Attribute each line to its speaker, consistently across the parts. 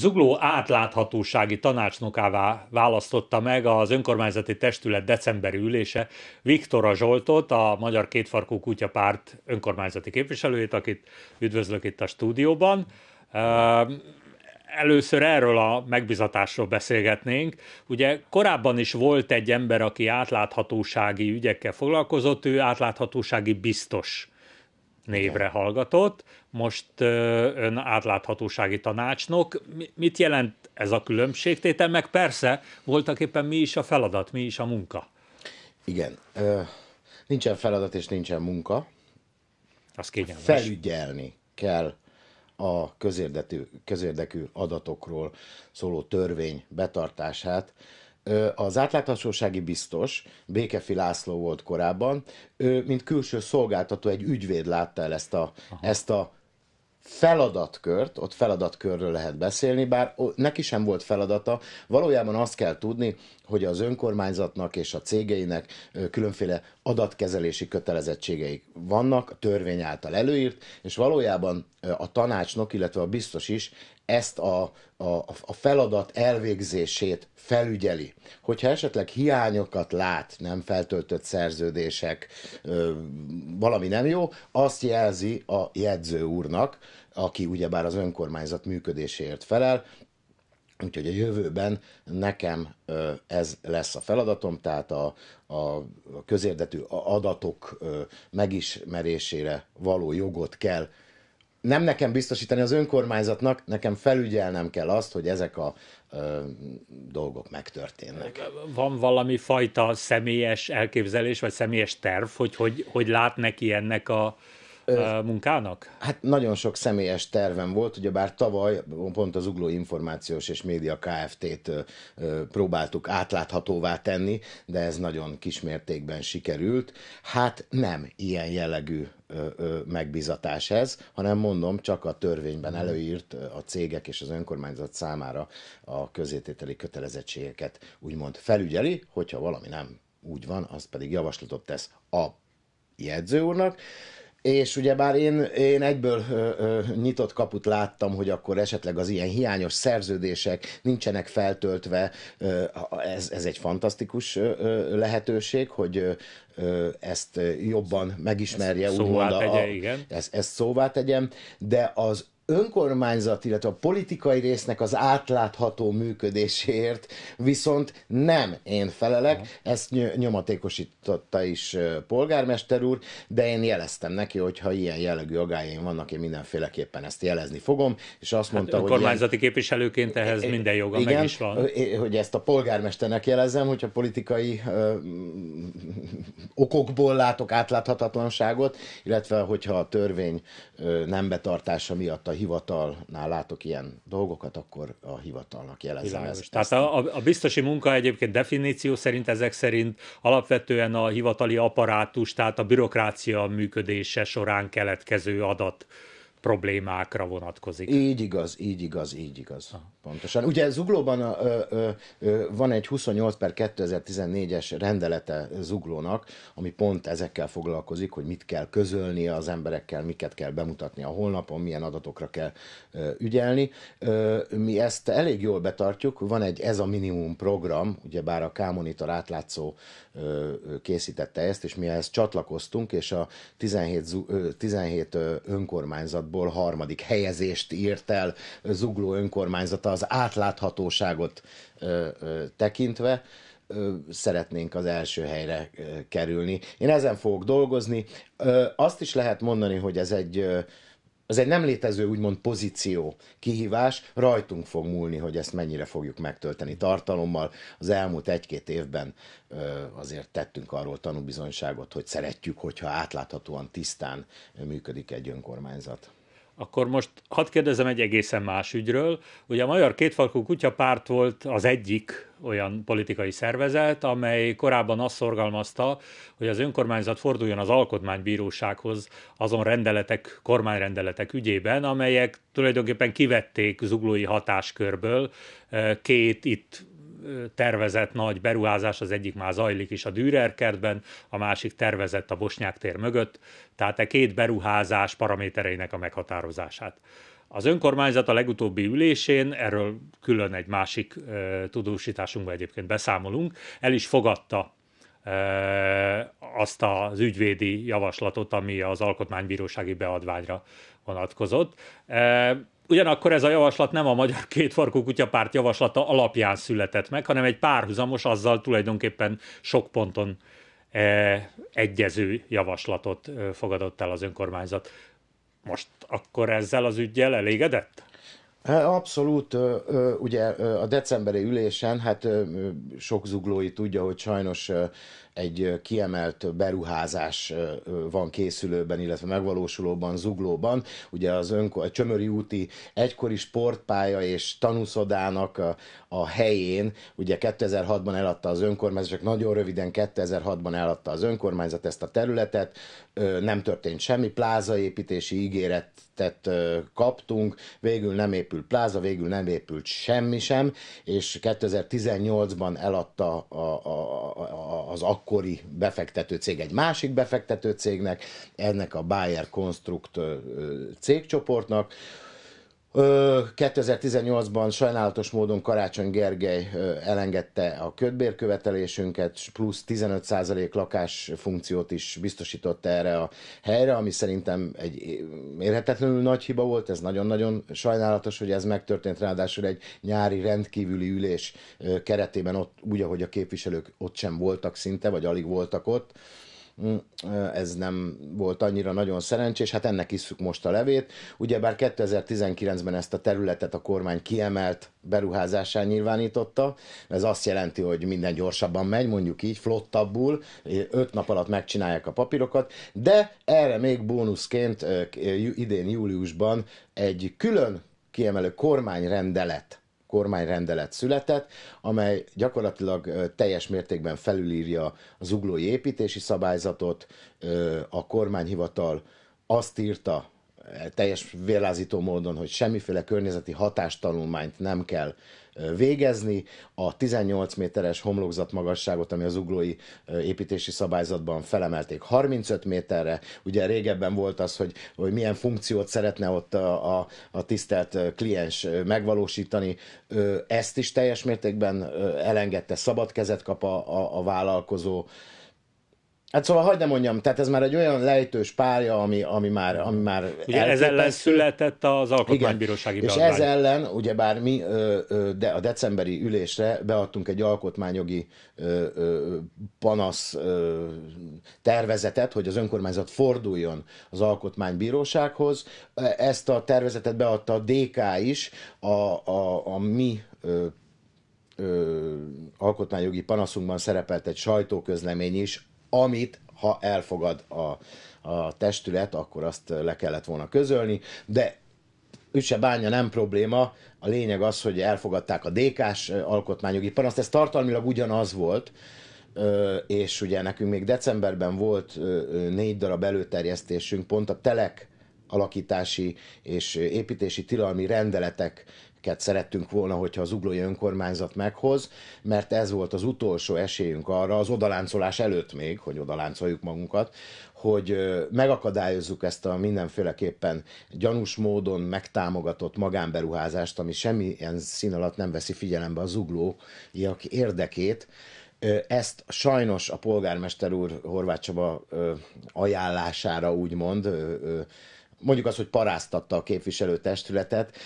Speaker 1: Zugló átláthatósági tanácsnokává választotta meg az önkormányzati testület decemberi ülése Viktora Zsoltot, a Magyar Kétfarkú Kutya Párt önkormányzati képviselőjét, akit üdvözlök itt a stúdióban. Ehm, először erről a megbizatásról beszélgetnénk. Ugye korábban is volt egy ember, aki átláthatósági ügyekkel foglalkozott, ő átláthatósági biztos névre Igen. hallgatott, most ön átláthatósági tanácsnok. Mit jelent ez a különbségtétel? Meg persze, voltak éppen mi is a feladat, mi is a munka.
Speaker 2: Igen. nincsen feladat és nincsen munka. Az kényelmes. Felügyelni kell a közérdekű adatokról szóló törvény betartását, az átláthatósági biztos, Békefi László volt korábban, ő, mint külső szolgáltató, egy ügyvéd látta el ezt a, ezt a feladatkört, ott feladatkörről lehet beszélni, bár neki sem volt feladata. Valójában azt kell tudni, hogy az önkormányzatnak és a cégeinek különféle adatkezelési kötelezettségeik vannak, a törvény által előírt, és valójában a tanácsnok, illetve a biztos is ezt a, a, a feladat elvégzését felügyeli. Hogyha esetleg hiányokat lát, nem feltöltött szerződések, valami nem jó, azt jelzi a jegyző úrnak, aki ugyebár az önkormányzat működéséért felel, Úgyhogy a jövőben nekem ez lesz a feladatom, tehát a, a közérdetű adatok megismerésére való jogot kell nem nekem biztosítani az önkormányzatnak, nekem felügyelnem kell azt, hogy ezek a ö, dolgok megtörténnek.
Speaker 1: Van valami fajta személyes elképzelés, vagy személyes terv, hogy hogy, hogy lát neki ennek a,
Speaker 2: munkának? Hát nagyon sok személyes tervem volt, ugyebár tavaly pont az Ugló Információs és Média Kft-t próbáltuk átláthatóvá tenni, de ez nagyon kismértékben sikerült. Hát nem ilyen jellegű megbizatás ez, hanem mondom, csak a törvényben előírt a cégek és az önkormányzat számára a közétételi kötelezettségeket úgymond felügyeli, hogyha valami nem úgy van, az pedig javaslatot tesz a jegyző úrnak. És ugye bár én, én egyből ö, ö, nyitott kaput láttam, hogy akkor esetleg az ilyen hiányos szerződések nincsenek feltöltve. Ö, ez, ez egy fantasztikus ö, lehetőség, hogy ö, ezt jobban megismerje, ezt úgymond. Szóvá tegye, a, igen. Ezt, ezt szóvá tegyem, de az önkormányzat, illetve a politikai résznek az átlátható működéséért viszont nem én felelek, ezt nyomatékosította is polgármester úr, de én jeleztem neki, hogy ha ilyen jellegű agályaim vannak, én mindenféleképpen ezt jelezni fogom, és azt hát mondta, hát, hogy... Kormányzati
Speaker 1: ilyen, képviselőként ehhez minden joga igen, meg is van.
Speaker 2: hogy ezt a polgármesternek jelezem, hogyha politikai ö, okokból látok átláthatatlanságot, illetve hogyha a törvény ö, nem betartása miatt a hivatalnál látok ilyen dolgokat, akkor a hivatalnak jelezem ezt. Tehát
Speaker 1: a, a biztosi munka egyébként definíció szerint ezek szerint alapvetően a hivatali apparátus, tehát a bürokrácia működése során keletkező adat problémákra vonatkozik.
Speaker 2: Így igaz, így igaz, így igaz. Aha. Pontosan. Ugye Zuglóban ö, ö, ö, van egy 28 per 2014-es rendelete Zuglónak, ami pont ezekkel foglalkozik, hogy mit kell közölni az emberekkel, miket kell bemutatni a holnapon, milyen adatokra kell ö, ügyelni. Ö, mi ezt elég jól betartjuk. Van egy Ez a Minimum program, ugye bár a K-monitor átlátszó ö, készítette ezt, és mi ehhez csatlakoztunk, és a 17, ö, 17 önkormányzat pályázatból harmadik helyezést írt el Zugló önkormányzata az átláthatóságot ö, ö, tekintve szeretnénk az első helyre kerülni. Én ezen fogok dolgozni. Azt is lehet mondani, hogy ez egy ez egy nem létező úgymond pozíció, kihívás, rajtunk fog múlni, hogy ezt mennyire fogjuk megtölteni tartalommal. Az elmúlt egy-két évben azért tettünk arról tanúbizonyságot, hogy szeretjük, hogyha átláthatóan, tisztán működik egy önkormányzat.
Speaker 1: Akkor most hadd kérdezem egy egészen más ügyről. Ugye a Magyar Kétfarkú Kutya párt volt az egyik olyan politikai szervezet, amely korábban azt szorgalmazta, hogy az önkormányzat forduljon az alkotmánybírósághoz azon rendeletek, kormányrendeletek ügyében, amelyek tulajdonképpen kivették zuglói hatáskörből eh, két itt tervezett nagy beruházás, az egyik már zajlik is a Dürer kertben, a másik tervezett a Bosnyák tér mögött, tehát e két beruházás paramétereinek a meghatározását. Az önkormányzat a legutóbbi ülésén, erről külön egy másik e, tudósításunkban egyébként beszámolunk, el is fogadta e, azt az ügyvédi javaslatot, ami az alkotmánybírósági beadványra vonatkozott. E, Ugyanakkor ez a javaslat nem a Magyar Kétfarkú Kutyapárt javaslata alapján született meg, hanem egy párhuzamos, azzal tulajdonképpen sok ponton e, egyező javaslatot fogadott el az önkormányzat. Most akkor ezzel az ügyjel elégedett?
Speaker 2: Abszolút, ugye a decemberi ülésen, hát sok zuglói tudja, hogy sajnos egy kiemelt beruházás van készülőben, illetve megvalósulóban, zuglóban. Ugye az önko, a Csömöri úti egykori sportpálya és tanúszodának a, a helyén, ugye 2006-ban eladta az önkormányzat, csak nagyon röviden 2006-ban eladta az önkormányzat ezt a területet, nem történt semmi plázaépítési ígéret projektet kaptunk, végül nem épült pláza, végül nem épült semmi sem, és 2018-ban eladta a, a, a, az akkori befektető cég egy másik befektető cégnek, ennek a Bayer Construct cégcsoportnak, 2018-ban sajnálatos módon Karácsony Gergely elengedte a ködbérkövetelésünket, plusz 15% lakás funkciót is biztosította erre a helyre, ami szerintem egy mérhetetlenül nagy hiba volt, ez nagyon-nagyon sajnálatos, hogy ez megtörtént, ráadásul egy nyári rendkívüli ülés keretében ott, úgy, ahogy a képviselők ott sem voltak szinte, vagy alig voltak ott, Mm, ez nem volt annyira nagyon szerencsés, hát ennek isszük most a levét. Ugyebár 2019-ben ezt a területet a kormány kiemelt beruházásán nyilvánította, ez azt jelenti, hogy minden gyorsabban megy, mondjuk így, flottabbul, öt nap alatt megcsinálják a papírokat, de erre még bónuszként idén júliusban egy külön kiemelő kormányrendelet kormányrendelet született, amely gyakorlatilag teljes mértékben felülírja az uglói építési szabályzatot, a kormányhivatal azt írta teljes vélázító módon, hogy semmiféle környezeti hatástanulmányt nem kell végezni. A 18 méteres homlokzat magasságot, ami az uglói építési szabályzatban felemelték 35 méterre. Ugye régebben volt az, hogy, hogy milyen funkciót szeretne ott a, a, a tisztelt kliens megvalósítani. Ezt is teljes mértékben elengedte, szabad kezet kap a, a, a vállalkozó. Hát szóval hagyd ne mondjam, tehát ez már egy olyan lejtős pálya, ami, ami már, ami már ugye ez ellen
Speaker 1: született az alkotmánybírósági Igen. Beadvány. És ez
Speaker 2: ellen, ugyebár mi de a decemberi ülésre beadtunk egy alkotmányjogi panasz tervezetet, hogy az önkormányzat forduljon az alkotmánybírósághoz. Ezt a tervezetet beadta a DK is, a, a, a mi ö, alkotmányjogi panaszunkban szerepelt egy sajtóközlemény is, amit ha elfogad a, a testület, akkor azt le kellett volna közölni, de Üse bánya nem probléma, a lényeg az, hogy elfogadták a DK-s alkotmányjogi panaszt, ez tartalmilag ugyanaz volt, és ugye nekünk még decemberben volt négy darab előterjesztésünk, pont a telek alakítási és építési tilalmi rendeletek szerettünk volna, hogyha az uglói önkormányzat meghoz, mert ez volt az utolsó esélyünk arra, az odaláncolás előtt még, hogy odaláncoljuk magunkat, hogy megakadályozzuk ezt a mindenféleképpen gyanús módon megtámogatott magánberuházást, ami semmilyen szín alatt nem veszi figyelembe a zuglóiak érdekét, ezt sajnos a polgármester úr Horváth Csaba ajánlására úgymond mondjuk az, hogy paráztatta a képviselőtestületet,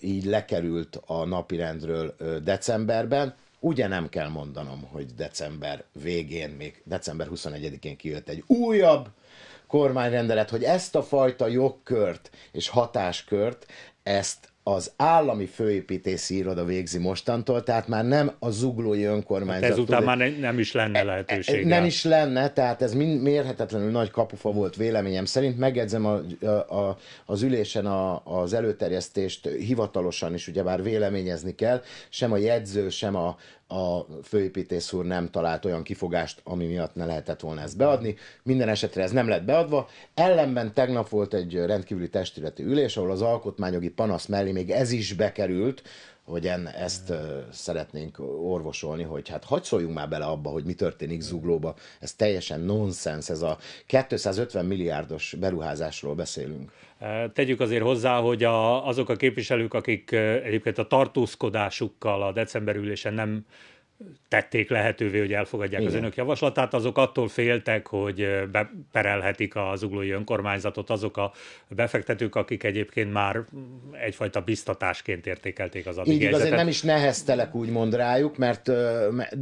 Speaker 2: így lekerült a napirendről decemberben. Ugye nem kell mondanom, hogy december végén, még december 21-én kijött egy újabb kormányrendelet, hogy ezt a fajta jogkört és hatáskört, ezt az állami főépítési iroda végzi mostantól, tehát már nem a zuglói önkormányzat. Hát ezután már
Speaker 1: nem is lenne e- e- lehetőség. Nem is
Speaker 2: lenne, tehát ez mind mérhetetlenül nagy kapufa volt véleményem szerint. a, a, a, az ülésen a, az előterjesztést hivatalosan is ugyebár véleményezni kell, sem a jegyző, sem a, a főépítész úr nem talált olyan kifogást, ami miatt ne lehetett volna ezt beadni. Minden esetre ez nem lett beadva. Ellenben tegnap volt egy rendkívüli testületi ülés, ahol az alkotmányjogi panasz mellé még ez is bekerült, hogy en, ezt szeretnénk orvosolni, hogy hát hagyj szóljunk már bele abba, hogy mi történik zuglóba. Ez teljesen nonsens, ez a 250 milliárdos beruházásról beszélünk.
Speaker 1: Tegyük azért hozzá, hogy a, azok a képviselők, akik egyébként a tartózkodásukkal a decemberülésen nem tették lehetővé, hogy elfogadják Igen. az önök javaslatát, azok attól féltek, hogy beperelhetik az uglói önkormányzatot azok a befektetők, akik egyébként már egyfajta biztatásként értékelték az addig Igen, azért nem
Speaker 2: is neheztelek mond rájuk, mert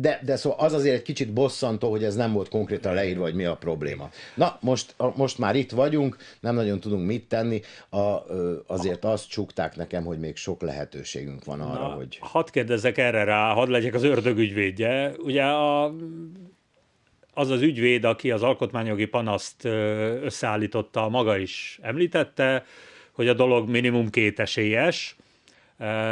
Speaker 2: de, de szóval az azért egy kicsit bosszantó, hogy ez nem volt konkrétan leírva, hogy mi a probléma. Na, most, most már itt vagyunk, nem nagyon tudunk mit tenni, a, azért azt csukták nekem, hogy még sok lehetőségünk van arra, Na, hogy...
Speaker 1: Hadd kérdezzek erre rá, hadd legyek az ördögű ügyvédje. Ugye a, az az ügyvéd, aki az alkotmányjogi panaszt összeállította, maga is említette, hogy a dolog minimum két esélyes,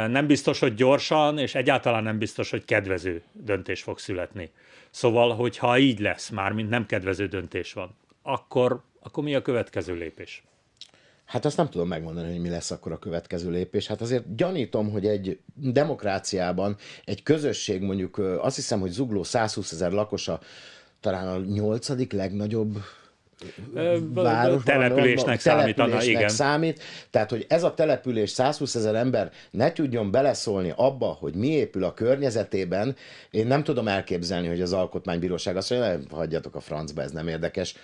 Speaker 1: nem biztos, hogy gyorsan, és egyáltalán nem biztos, hogy kedvező döntés fog születni. Szóval, hogyha így lesz, már mint nem kedvező döntés van, akkor, akkor mi a következő lépés?
Speaker 2: Hát azt nem tudom megmondani, hogy mi lesz akkor a következő lépés. Hát azért gyanítom, hogy egy demokráciában egy közösség mondjuk, azt hiszem, hogy zugló 120 ezer lakosa talán a nyolcadik legnagyobb
Speaker 1: város, településnek számítana, igen.
Speaker 2: számít. Tehát, hogy ez a település 120 ezer ember ne tudjon beleszólni abba, hogy mi épül a környezetében, én nem tudom elképzelni, hogy az alkotmánybíróság azt mondja, hagyjatok a francba, ez nem érdekes.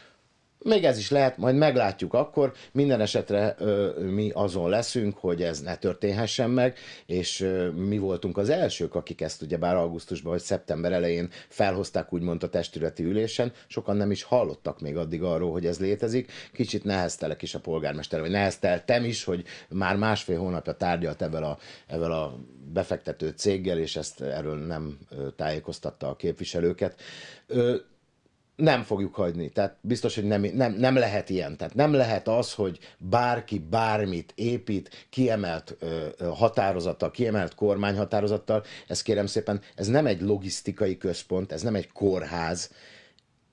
Speaker 2: Még ez is lehet, majd meglátjuk akkor. Minden esetre ö, mi azon leszünk, hogy ez ne történhessen meg, és ö, mi voltunk az elsők, akik ezt ugye bár augusztusban vagy szeptember elején felhozták úgymond a testületi ülésen, sokan nem is hallottak még addig arról, hogy ez létezik. Kicsit neheztelek is a polgármester, vagy nehezteltem is, hogy már másfél hónapja tárgyalt ebben a, ebben a befektető céggel, és ezt erről nem tájékoztatta a képviselőket. Ö, nem fogjuk hagyni. Tehát biztos, hogy nem, nem, nem lehet ilyen. Tehát nem lehet az, hogy bárki bármit épít kiemelt ö, határozattal, kiemelt kormányhatározattal. Ez kérem szépen, ez nem egy logisztikai központ, ez nem egy kórház,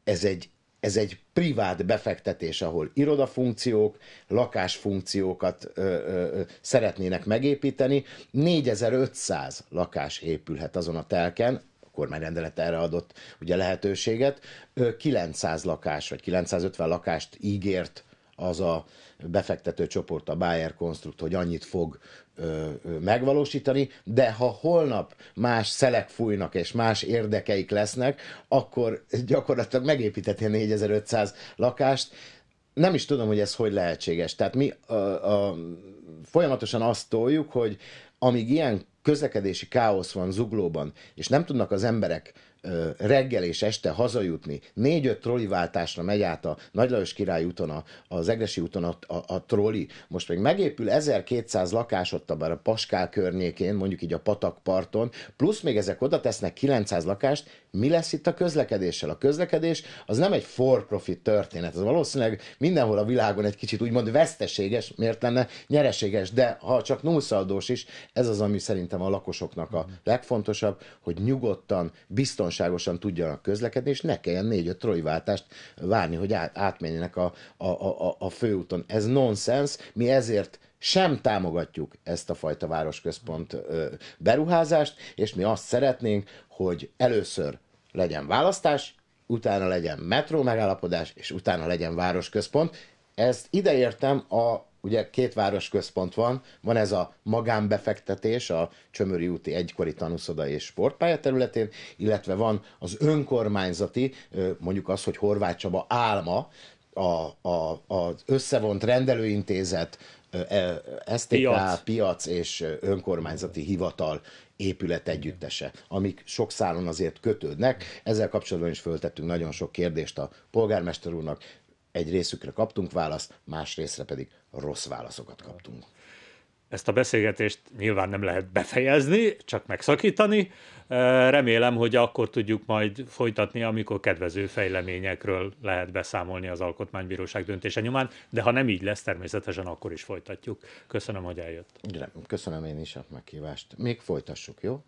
Speaker 2: ez egy, ez egy privát befektetés, ahol irodafunkciók, lakásfunkciókat ö, ö, szeretnének megépíteni. 4500 lakás épülhet azon a telken, kormányrendelet erre adott ugye lehetőséget. 900 lakás, vagy 950 lakást ígért az a befektető csoport, a Bayer Construct, hogy annyit fog megvalósítani, de ha holnap más szelek fújnak és más érdekeik lesznek, akkor gyakorlatilag a 4500 lakást. Nem is tudom, hogy ez hogy lehetséges. Tehát mi a, a, folyamatosan azt toljuk, hogy amíg ilyen közlekedési káosz van zuglóban, és nem tudnak az emberek reggel és este hazajutni, négy-öt trolliváltásra megy át a Nagylajos király úton, a, az Egresi úton a, a, a trolli. Most még megépül 1200 lakás ott a Paskál környékén, mondjuk így a Patakparton, plusz még ezek oda tesznek 900 lakást, mi lesz itt a közlekedéssel? A közlekedés az nem egy for-profit történet, az valószínűleg mindenhol a világon egy kicsit úgymond veszteséges, miért lenne nyereséges, de ha csak nullszaldós is, ez az, ami szerintem a lakosoknak a mhm. legfontosabb, hogy nyugodtan, biztonságosan tudjanak közlekedni, és ne kelljen négy-öt trojváltást várni, hogy átmenjenek a, a, a, a főúton. Ez nonsens, mi ezért sem támogatjuk ezt a fajta városközpont beruházást, és mi azt szeretnénk, hogy először legyen választás, utána legyen metró megállapodás, és utána legyen városközpont. Ezt ideértem a ugye két városközpont van, van ez a magánbefektetés a Csömöri úti egykori tanúszoda és sportpálya területén, illetve van az önkormányzati, mondjuk az, hogy Horváth Csaba álma, a, a, az összevont rendelőintézet E, STK, piac. piac és önkormányzati hivatal épület együttese, amik sok szálon azért kötődnek. Ezzel kapcsolatban is föltettünk nagyon sok kérdést a polgármester úrnak, egy részükre kaptunk választ, más részre pedig rossz válaszokat kaptunk.
Speaker 1: Ezt a beszélgetést nyilván nem lehet befejezni, csak megszakítani. Remélem, hogy akkor tudjuk majd folytatni, amikor kedvező fejleményekről lehet beszámolni az Alkotmánybíróság döntése nyomán, de ha nem így lesz, természetesen akkor is folytatjuk. Köszönöm, hogy eljött.
Speaker 2: Köszönöm én is a meghívást. Még folytassuk, jó?